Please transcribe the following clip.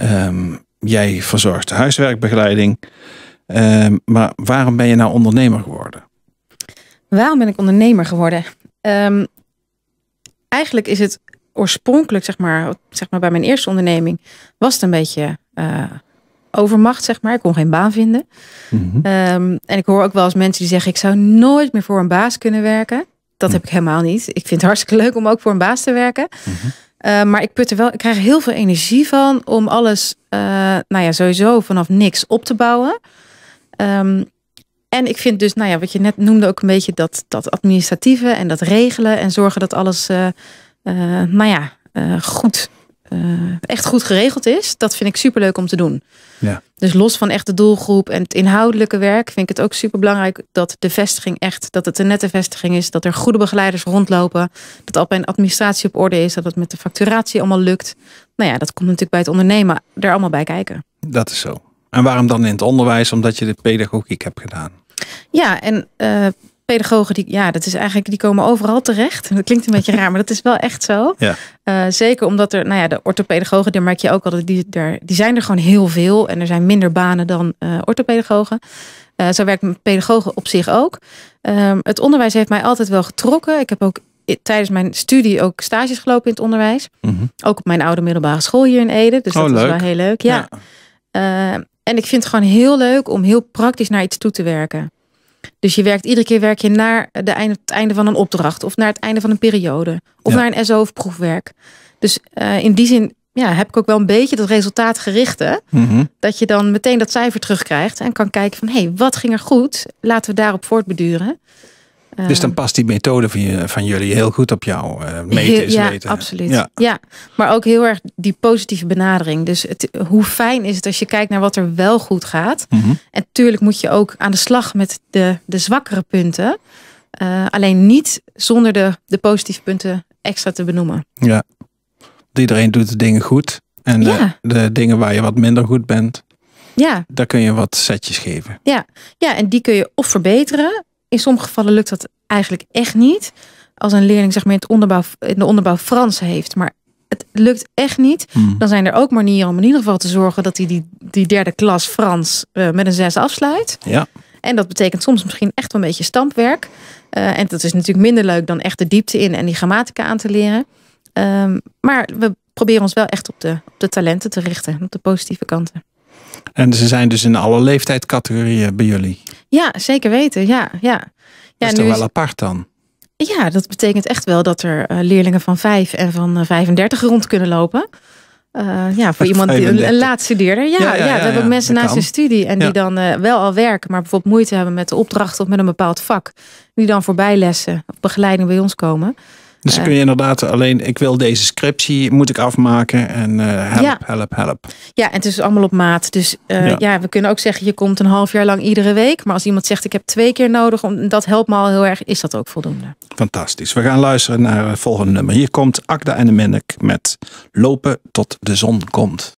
Ehm, jij verzorgt de huiswerkbegeleiding. Ehm, maar waarom ben je nou ondernemer geworden? Waarom ben ik ondernemer geworden? Ehm, eigenlijk is het oorspronkelijk, zeg maar, zeg maar bij mijn eerste onderneming, was het een beetje eh, overmacht, zeg maar. Ik kon geen baan vinden. Mhm. en ik hoor ook wel eens mensen die zeggen, ik zou nooit meer voor een baas kunnen werken. Dat mhm. heb ik helemaal niet. Ik vind het hartstikke leuk om ook voor een baas te werken. Mhm. Eh, maar ik put er wel, ik krijg heel veel energie van om alles, eh, nou ja, sowieso vanaf niks op te bouwen. Ehm, en ik vind dus, nou ja, wat je net noemde ook een beetje dat, dat administratieve en dat regelen en zorgen dat alles, uh, nou ja, goed eh, echt goed geregeld is, dat vind ik superleuk om te doen. Ja. Dus los van echt de doelgroep en het inhoudelijke werk, vind ik het ook super belangrijk dat de vestiging echt, dat het een nette vestiging is, dat er goede begeleiders rondlopen, dat al mijn administratie op orde is, dat het met de facturatie allemaal lukt. Nou ja, dat komt natuurlijk bij het ondernemen er allemaal bij kijken. Dat is zo. En waarom dan in het onderwijs? Omdat je de pedagogiek hebt gedaan. Ja, en eh, pedagogen, die, ja, dat is eigenlijk, die komen overal terecht. Dat klinkt een beetje raar, maar dat is wel echt zo. Ja. Eh, zeker omdat er, nou ja, de orthopedagogen, daar merk je ook al, dat die, die zijn er gewoon heel veel. En er zijn minder banen dan uh, orthopedagogen. Eh, zo werkt mijn pedagogen op zich ook. Ehm, het onderwijs heeft mij altijd wel getrokken. Ik heb ook tijdens mijn studie ook stages gelopen in het onderwijs. Mhm. Ook op mijn oude middelbare school hier in Ede. Dus oh, dat is wel heel leuk. Ja. ja. Ehm, en ik vind het gewoon heel leuk om heel praktisch naar iets toe te werken. Dus je werkt iedere keer werk je naar de einde, het einde van een opdracht of naar het einde van een periode of naar een SO proefwerk. Dus eh, in die zin ja, heb ik ook wel een beetje dat resultaat gerichte. Mhm. Dat je dan meteen dat cijfer terugkrijgt en kan kijken van hé, hey, wat ging er goed? Laten we daarop voortbeduren dus dan past die methode van, je, van jullie heel goed op jou. Uh, eh, meten ja, Absoluut. Ja. maar ook heel erg die positieve benadering. Dus het, hoe fijn is het als je kijkt naar wat er wel goed gaat. Mhm. En tuurlijk moet je ook aan de slag met de, de zwakkere punten. Eh, alleen niet zonder de, de positieve punten extra te benoemen. Ja, iedereen doet de dingen goed. En de, de dingen waar je wat minder goed bent, ja. Daar kun je wat setjes geven. Ja. ja, en die kun je of verbeteren in sommige gevallen lukt dat eigenlijk echt niet. Als een leerling zeg maar, in, het onderbouw, in de onderbouw Frans heeft, maar het lukt echt niet, hmm. dan zijn er ook manieren om in ieder geval te zorgen dat hij die, die derde klas Frans eh, met een zes afsluit. Ja. En dat betekent soms misschien echt wel een beetje stampwerk. Eh, en dat is natuurlijk minder leuk dan echt de diepte in en die grammatica aan te leren. Ehm, maar we proberen ons wel echt op de, op de talenten te richten, op de positieve kanten. En ze zijn dus in alle leeftijdscategorieën bij jullie. Ja, zeker weten. Ja, ja. ja dat is toch wel apart dan? Ja, dat betekent echt wel dat er eh, leerlingen van 5 en van 35 eh, rond kunnen lopen. Eh, ja, voor iemand die een, een laat studeerder. Ja, ja, dat hebben mensen naast hun studie. En die dan wel al werken, maar bijvoorbeeld moeite hebben met de opdracht of met een bepaald vak. Die dan voorbij lessen of begeleiding bij ons komen. Dus dan eh. kun je inderdaad alleen, ik wil deze scriptie, moet ik afmaken en eh, help, help, help. Ja, en het is allemaal op maat. Dus eh, ja. we kunnen ook zeggen, je komt een half jaar lang iedere week. Maar als iemand zegt, ik heb twee keer nodig, om, dat helpt me al heel erg, is dat ook voldoende. Fantastisch. We gaan luisteren naar het volgende nummer. Hier komt Akda en de Minnek met Lopen tot de zon komt.